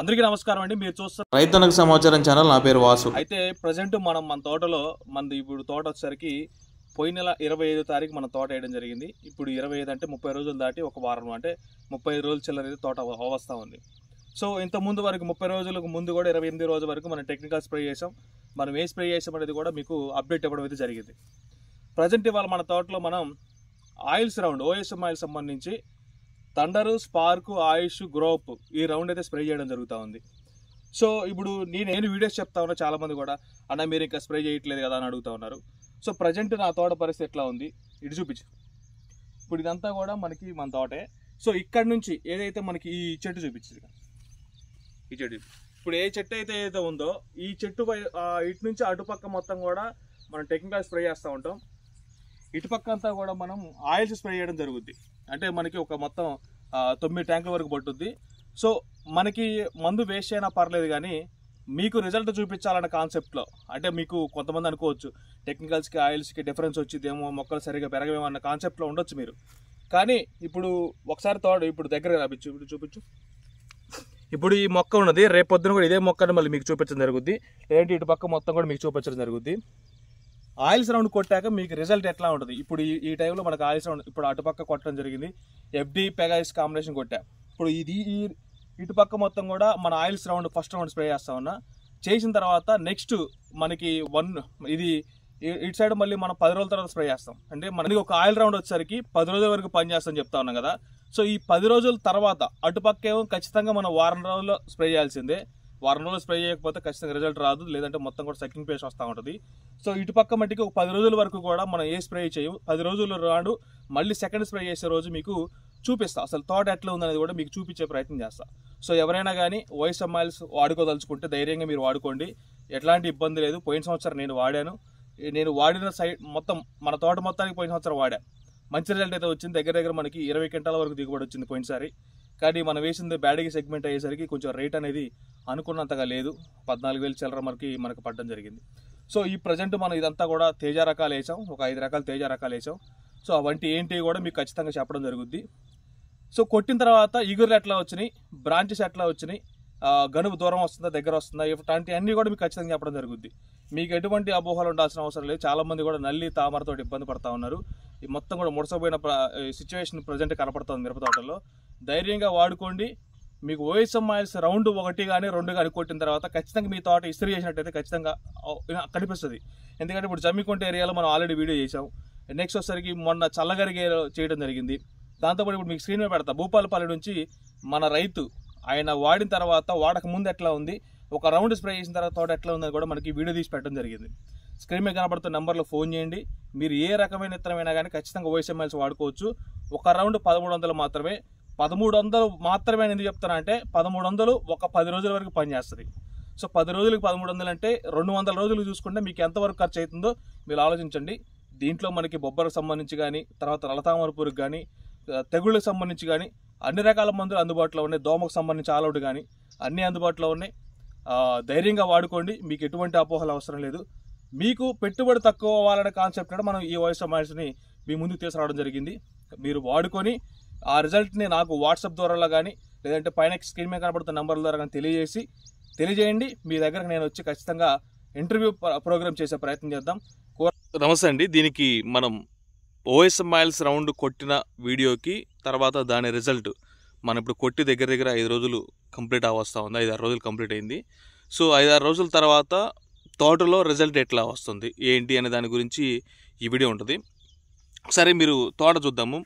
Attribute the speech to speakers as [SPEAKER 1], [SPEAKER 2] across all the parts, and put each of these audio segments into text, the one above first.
[SPEAKER 1] అందరికీ నమస్కారం అండి మీరు చూస్తారు రైతన్నకు సమాచారం ఛానల్ నా పేరు వాసు అయితే ప్రజెంట్ మనం మన తోటలో మనది ఇప్పుడు తోట వచ్చేసరికి పోయిన నెల ఇరవై ఐదో తారీఖు మన తోట వేయడం జరిగింది ఇప్పుడు ఇరవై ఐదు అంటే ముప్పై రోజులు దాటి ఒక వారం అంటే ముప్పై రోజుల చిల్లర తోట అవస్థ ఉంది సో ఇంత ముందు వరకు ముప్పై రోజులకు ముందు కూడా ఇరవై ఎనిమిది రోజుల వరకు మనం టెక్నికల్ స్ప్రే చేసాం మనం ఏ స్ప్రే చేసాం అనేది కూడా మీకు అప్డేట్ ఇవ్వడం అయితే జరిగింది ప్రజెంట్ ఇవాళ మన తోటలో మనం ఆయిల్స్ రౌండ్ ఓఎస్ఎం ఆయిల్ సంబంధించి థండరు స్పార్కు ఆయుష్ గ్రోప్ ఈ రౌండ్ అయితే స్ప్రే చేయడం జరుగుతూ ఉంది సో ఇప్పుడు నేను నేను వీడియోస్ చెప్తా ఉన్నా చాలామంది కూడా అన్న మీరు ఇంకా స్ప్రే చేయట్లేదు కదా అని అడుగుతా ఉన్నారు సో ప్రజెంట్ నా తోట పరిస్థితి ఎట్లా ఉంది ఇటు చూపించు ఇప్పుడు ఇదంతా కూడా మనకి మన తోటే సో ఇక్కడ నుంచి ఏదైతే మనకి ఈ చెట్టు చూపించింది ఈ చెట్టు ఇప్పుడు ఏ చెట్టు అయితే ఏదైతే ఉందో ఈ చెట్టు ఇటు నుంచి అటుపక్క మొత్తం కూడా మనం టెక్నికల్ స్ప్రే చేస్తూ ఉంటాం ఇటుపక్క అంతా కూడా మనం ఆయిల్స్ స్ప్రే చేయడం జరుగుద్ది అంటే మనకి ఒక మొత్తం తొమ్మిది ట్యాంకుల వరకు పట్టుద్ది సో మనకి మందు వేస్ట్ అయినా పర్లేదు కానీ మీకు రిజల్ట్ చూపించాలన్న కాన్సెప్ట్లో అంటే మీకు కొంతమంది అనుకోవచ్చు టెక్నికల్స్కి ఆయిల్స్కి డిఫరెన్స్ వచ్చిద్దేమో మొక్కలు సరిగా పెరగవేమో అన్న కాన్సెప్ట్లో ఉండొచ్చు మీరు కానీ ఇప్పుడు ఒకసారి తోడు ఇప్పుడు దగ్గర రాపించు ఇప్పుడు చూపించు ఇప్పుడు ఈ మొక్క ఉన్నది రేపు పొద్దున కూడా ఇదే మొక్కను మళ్ళీ మీకు చూపించడం జరుగుద్ది లేదంటే ఇటు పక్క మొత్తం కూడా మీకు చూపించడం జరుగుద్ది ఆయిల్స్ రౌండ్ కొట్టాక మీకు రిజల్ట్ ఎట్లా ఉంటుంది ఇప్పుడు ఈ టైంలో మనకు ఆయిల్స్ రౌండ్ ఇప్పుడు అటుపక్క కొట్టడం జరిగింది ఎఫ్డి పెగాయిస్ కాంబినేషన్ కొట్టా ఇప్పుడు ఇది ఇటుపక్క మొత్తం కూడా మన oils round first round spray చేస్తా ఉన్నా చేసిన తర్వాత నెక్స్ట్ మనకి వన్ ఇది ఇటు సైడ్ మళ్ళీ మనం పది రోజుల తర్వాత స్ప్రే చేస్తాం అంటే మనకి ఒక ఆయిల్ రౌండ్ వచ్చేసరికి పది రోజుల వరకు పని చేస్తామని చెప్తా ఉన్నాం కదా సో ఈ పది రోజుల తర్వాత అటుపక్క ఏమో ఖచ్చితంగా మనం వారం రోజుల్లో స్ప్రే చేయాల్సిందే వారం రోజులు స్ప్రే చేయకపోతే ఖచ్చితంగా రిజల్ట్ రాదు లేదంటే మొత్తం కూడా సెకండ్ పేస్ వస్తూ ఉంటుంది సో ఇటుపక్క మట్టికి ఒక పది రోజుల వరకు కూడా మనం ఏ స్ప్రే చేయం పది రోజుల రాడు మళ్ళీ సెకండ్ స్ప్రే చేసే రోజు మీకు చూపిస్తా అసలు థాట్ ఎట్లా ఉందనేది కూడా మీకు చూపించే ప్రయత్నం చేస్తా సో ఎవరైనా కానీ వాయిస్ అమ్మాయిల్స్ వాడుకోదలుచుకుంటే ధైర్యంగా మీరు వాడుకోండి ఎట్లాంటి ఇబ్బంది లేదు పోయిన సంవత్సరం నేను వాడాను నేను వాడిన సైడ్ మొత్తం మన తోట మొత్తానికి పోయిన సంవత్సరం వాడాను మంచి రిజల్ట్ అయితే వచ్చింది దగ్గర దగ్గర మనకి ఇరవై గంటల వరకు దిగుబడి వచ్చింది పోయినసారి కానీ మనం వేసింది బ్యాడగి సెగ్మెంట్ అయ్యేసరికి కొంచెం రేట్ అనేది అనుకున్నంతగా లేదు పద్నాలుగు వేలు చిల్లర మనకి మనకు పడడం జరిగింది సో ఈ ప్రజెంట్ మనం ఇదంతా కూడా తేజ రకాలు వేసాం ఒక ఐదు రకాల తేజ రకాలు వేసాం సో అవంటి ఏంటి కూడా మీకు ఖచ్చితంగా చెప్పడం జరుగుద్ది సో కొట్టిన తర్వాత ఇగురులు ఎట్లా వచ్చినాయి బ్రాంచెస్ ఎట్లా వచ్చినాయి గనుపు దూరం వస్తుందా దగ్గర వస్తుందా ఇట్లాంటి అన్నీ కూడా మీకు ఖచ్చితంగా చెప్పడం జరుగుద్ది మీకు ఎటువంటి అపోహలు ఉండాల్సిన అవసరం లేదు చాలామంది కూడా నల్లి తామరతో ఇబ్బంది పడుతూ ఉన్నారు ఈ మొత్తం కూడా ముడసపోయిన సిచ్యువేషన్ ప్రజెంట్ కనపడుతుంది మిరపతోటలో ధైర్యంగా వాడుకోండి మీకు ఓఎస్ఎంఐఎస్ రౌండ్ ఒకటి కానీ రెండు కానీ కొట్టిన తర్వాత ఖచ్చితంగా మీ తోట ఇస్త్రీ చేసినట్టయితే ఖచ్చితంగా కనిపిస్తుంది ఎందుకంటే ఇప్పుడు జమ్మికుంట ఏరియాలో మనం ఆల్రెడీ వీడియో చేసాం నెక్స్ట్ వచ్చేసరికి మొన్న చల్లగరిగే చేయడం జరిగింది దాంతోపాటు ఇప్పుడు మీకు స్క్రీన్ మీద పెడతా భూపాలపల్లి నుంచి మన రైతు ఆయన వాడిన తర్వాత వాడక ముందు ఎట్లా ఉంది ఒక రౌండ్ స్ప్రే చేసిన తర్వాత తోట ఎట్లా ఉందని కూడా మనకి వీడియో తీసి పెట్టడం జరిగింది స్క్రీన్ మీద కనబడుతున్న నెంబర్లో ఫోన్ చేయండి మీరు ఏ రకమైన ఇత్తనమైనా కానీ ఖచ్చితంగా ఓఎస్ఎంఎల్స్ వాడుకోవచ్చు ఒక రౌండ్ పదమూడు వందలు మాత్రమే పదమూడు వందలు మాత్రమే ఎందుకు చెప్తానంటే పదమూడు వందలు ఒక పది రోజుల వరకు పనిచేస్తుంది సో పది రోజులకు పదమూడు వందలు అంటే రెండు వందల రోజులు చూసుకుంటే మీకు ఎంతవరకు ఖర్చు అవుతుందో మీరు ఆలోచించండి దీంట్లో మనకి బొబ్బరకు సంబంధించి కానీ తర్వాత నలతామరపూరికి కానీ తెగుళ్ళకి సంబంధించి కానీ అన్ని రకాల మందులు అందుబాటులో ఉన్నాయి దోమకు సంబంధించి ఆలౌట్ కానీ అన్నీ అందుబాటులో ఉన్నాయి ధైర్యంగా వాడుకోండి మీకు ఎటువంటి అపోహలు అవసరం లేదు మీకు పెట్టుబడి తక్కువ అవ్వాలనే కాన్సెప్ట్ కూడా మనం ఈ వయసు ఆఫ్ మీ ముందుకు తీసుకురావడం జరిగింది మీరు వాడుకొని ఆ రిజల్ట్ని నాకు వాట్సాప్ ద్వారా కానీ లేదంటే పైన స్క్రీన్ మీద కనబడుతున్న నంబర్ల ద్వారా కానీ తెలియజేసి తెలియజేయండి మీ దగ్గరకు నేను వచ్చి ఖచ్చితంగా ఇంటర్వ్యూ ప్రోగ్రామ్ చేసే ప్రయత్నం చేద్దాం నమస్తే అండి దీనికి మనం ఓఎస్ మైల్స్ రౌండ్ కొట్టిన వీడియోకి తర్వాత దాని రిజల్ట్ మనం ఇప్పుడు కొట్టి దగ్గర దగ్గర ఐదు రోజులు కంప్లీట్ అవస్తూ ఉంది ఐదారు రోజులు కంప్లీట్ అయింది సో ఐదారు రోజుల తర్వాత తోటలో రిజల్ట్ ఎట్లా వస్తుంది ఏంటి అనే దాని గురించి ఈ వీడియో ఉంటుంది సరే మీరు తోట చూద్దాము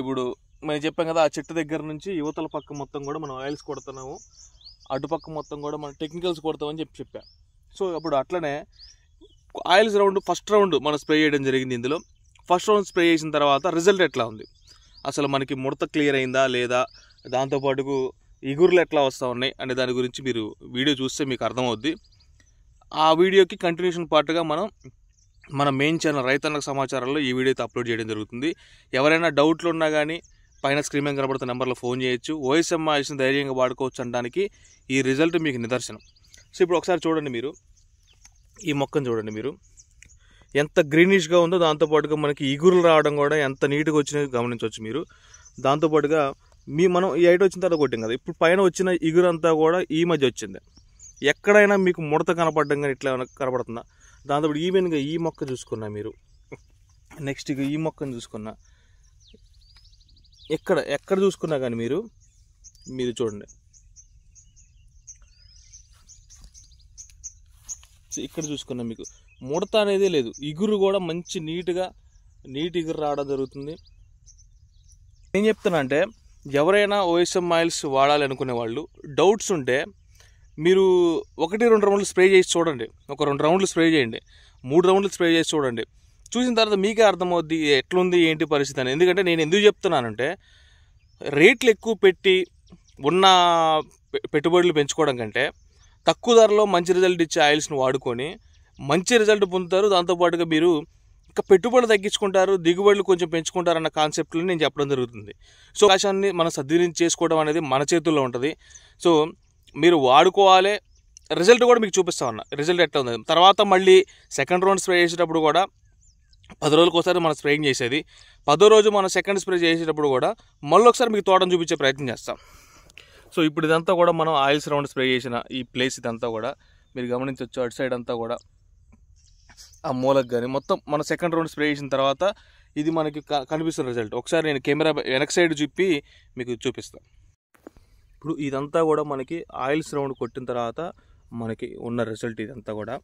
[SPEAKER 1] ఇప్పుడు మేము చెప్పాం కదా ఆ చెట్టు దగ్గర నుంచి యువతల పక్క మొత్తం కూడా మనం ఆయిల్స్ కొడుతున్నాము అటుపక్క మొత్తం కూడా మనం టెక్నికల్స్ కొడతామని చెప్పి చెప్పా సో అప్పుడు అట్లనే ఆయిల్స్ రౌండ్ ఫస్ట్ రౌండ్ మనం స్ప్రే చేయడం జరిగింది ఇందులో ఫస్ట్ రౌండ్ స్ప్రే చేసిన తర్వాత రిజల్ట్ ఎట్లా ఉంది అసలు మనకి ముడత క్లియర్ అయిందా లేదా దాంతోపాటుకు ఇగురులు ఎట్లా వస్తూ ఉన్నాయి అనే దాని గురించి మీరు వీడియో చూస్తే మీకు అర్థమవుద్ది ఆ వీడియోకి కంటిన్యూషన్ పార్ట్గా మనం మన మెయిన్ ఛానల్ రైతన్న సమాచారంలో ఈ వీడియో అయితే అప్లోడ్ చేయడం జరుగుతుంది ఎవరైనా డౌట్లు ఉన్నా కానీ పైన స్క్రీన్ మీద కనబడుతున్న నెంబర్లో ఫోన్ చేయొచ్చు ఓఎస్ఎం ఆయుష్ని ధైర్యంగా వాడుకోవచ్చు అనడానికి ఈ రిజల్ట్ మీకు నిదర్శనం సో ఇప్పుడు ఒకసారి చూడండి మీరు ఈ మొక్కను చూడండి మీరు ఎంత గ్రీనిష్గా ఉందో దాంతోపాటుగా మనకి ఇగురులు రావడం కూడా ఎంత నీట్గా వచ్చినాయో గమనించవచ్చు మీరు దాంతోపాటుగా మీ మనం ఈ ఐట వచ్చిన తర్వాత కొట్టాం కదా ఇప్పుడు పైన వచ్చిన ఇగురంతా కూడా ఈ మధ్య వచ్చింది ఎక్కడైనా మీకు ముడత కనపడడం కానీ ఇట్లా కనపడుతుందా దాంతో ఈవెన్గా ఈ మొక్క చూసుకున్నా మీరు నెక్స్ట్ ఇక ఈ మొక్కను చూసుకున్నా ఎక్కడ ఎక్కడ చూసుకున్నా కానీ మీరు మీరు చూడండి ఇక్కడ చూసుకున్నా మీకు ముడత అనేది లేదు ఇగురు కూడా మంచి నీట్గా నీట్ ఇగురు రావడం జరుగుతుంది నేను చెప్తున్నా అంటే ఎవరైనా ఓఎస్ఎం ఆయిల్స్ వాడాలి అనుకునే వాళ్ళు డౌట్స్ ఉంటే మీరు ఒకటి రెండు రౌండ్లు స్ప్రే చేసి చూడండి ఒక రెండు రౌండ్లు స్ప్రే చేయండి మూడు రౌండ్లు స్ప్రే చేసి చూడండి చూసిన తర్వాత మీకే అర్థమవుద్ది ఎట్లుంది ఏంటి పరిస్థితి అని ఎందుకంటే నేను ఎందుకు చెప్తున్నానంటే రేట్లు ఎక్కువ పెట్టి ఉన్న పెట్టుబడులు పెంచుకోవడం కంటే తక్కువ ధరలో మంచి రిజల్ట్ ఇచ్చే ఆయిల్స్ని వాడుకొని మంచి రిజల్ట్ పొందుతారు దాంతోపాటుగా మీరు ఇంకా పెట్టుబడులు తగ్గించుకుంటారు దిగుబడులు కొంచెం పెంచుకుంటారు అన్న నేను చెప్పడం జరుగుతుంది సో అవకాశాన్ని మనం సద్వినియోగం చేసుకోవడం అనేది మన చేతుల్లో ఉంటుంది సో మీరు వాడుకోవాలి రిజల్ట్ కూడా మీకు చూపిస్తా ఉన్నా రిజల్ట్ ఎట్లా ఉంది తర్వాత మళ్ళీ సెకండ్ రౌండ్ స్ప్రే చేసేటప్పుడు కూడా పది రోజులకు ఒకసారి మనం స్ప్రేయింగ్ చేసేది పదో రోజు మనం సెకండ్ స్ప్రే చేసేటప్పుడు కూడా మళ్ళీ ఒకసారి మీకు తోటను చూపించే ప్రయత్నం చేస్తాం సో ఇప్పుడు ఇదంతా కూడా మనం ఆయిల్స్ రౌండ్ స్ప్రే చేసిన ఈ ప్లేస్ ఇదంతా కూడా మీరు గమనించవచ్చు అటు సైడ్ అంతా కూడా ఆ మూలకు కానీ మొత్తం మన సెకండ్ రౌండ్ స్ప్రే చేసిన తర్వాత ఇది మనకి కనిపిస్తున్న రిజల్ట్ ఒకసారి నేను కెమెరా వెనక్ సైడ్ చూపి మీకు చూపిస్తాను ఇప్పుడు ఇదంతా కూడా మనకి ఆయిల్స్ రౌండ్ కొట్టిన తర్వాత మనకి ఉన్న రిజల్ట్ ఇదంతా కూడా